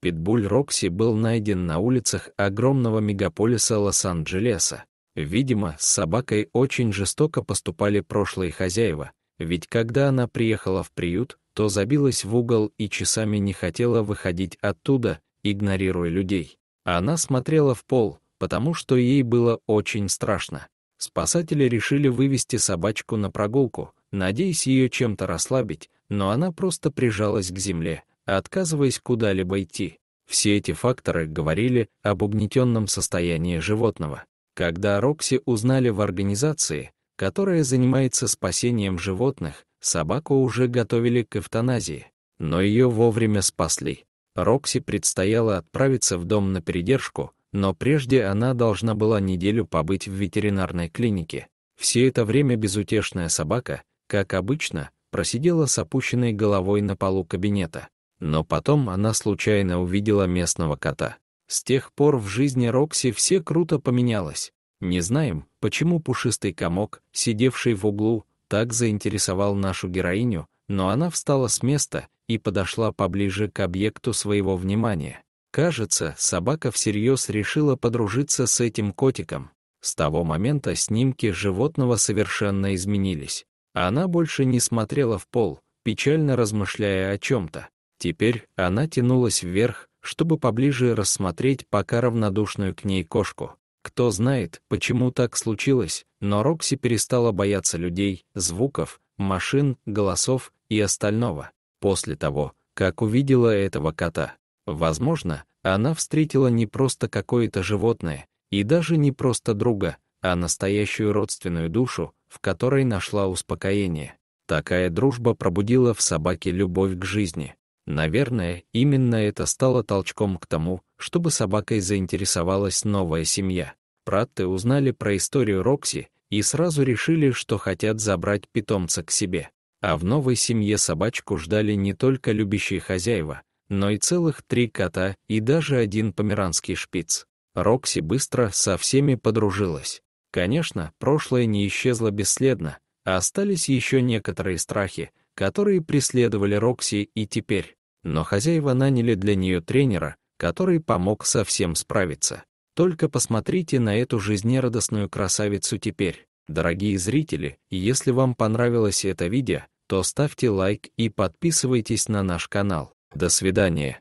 Питбуль Рокси был найден на улицах огромного мегаполиса Лос-Анджелеса. Видимо, с собакой очень жестоко поступали прошлые хозяева, ведь когда она приехала в приют, то забилась в угол и часами не хотела выходить оттуда, игнорируя людей. Она смотрела в пол, потому что ей было очень страшно. Спасатели решили вывести собачку на прогулку, надеясь ее чем-то расслабить, но она просто прижалась к земле, отказываясь куда-либо идти. Все эти факторы говорили об угнетенном состоянии животного. Когда Рокси узнали в организации, которая занимается спасением животных, собаку уже готовили к эвтаназии, но ее вовремя спасли. Рокси предстояло отправиться в дом на передержку, но прежде она должна была неделю побыть в ветеринарной клинике. Все это время безутешная собака, как обычно, просидела с опущенной головой на полу кабинета. Но потом она случайно увидела местного кота. С тех пор в жизни Рокси все круто поменялось. Не знаем, почему пушистый комок, сидевший в углу, так заинтересовал нашу героиню, но она встала с места и подошла поближе к объекту своего внимания. Кажется, собака всерьез решила подружиться с этим котиком. С того момента снимки животного совершенно изменились. Она больше не смотрела в пол, печально размышляя о чем-то. Теперь она тянулась вверх, чтобы поближе рассмотреть пока равнодушную к ней кошку. Кто знает, почему так случилось, но Рокси перестала бояться людей, звуков, машин, голосов и остального. После того, как увидела этого кота, возможно, она встретила не просто какое-то животное, и даже не просто друга, а настоящую родственную душу, в которой нашла успокоение. Такая дружба пробудила в собаке любовь к жизни. Наверное, именно это стало толчком к тому, чтобы собакой заинтересовалась новая семья. Пратты узнали про историю Рокси и сразу решили, что хотят забрать питомца к себе. А в новой семье собачку ждали не только любящие хозяева, но и целых три кота и даже один померанский шпиц. Рокси быстро со всеми подружилась. Конечно, прошлое не исчезло бесследно, а остались еще некоторые страхи, которые преследовали Рокси и теперь. Но хозяева наняли для нее тренера, который помог со всем справиться. Только посмотрите на эту жизнерадостную красавицу теперь. Дорогие зрители, если вам понравилось это видео, то ставьте лайк и подписывайтесь на наш канал. До свидания.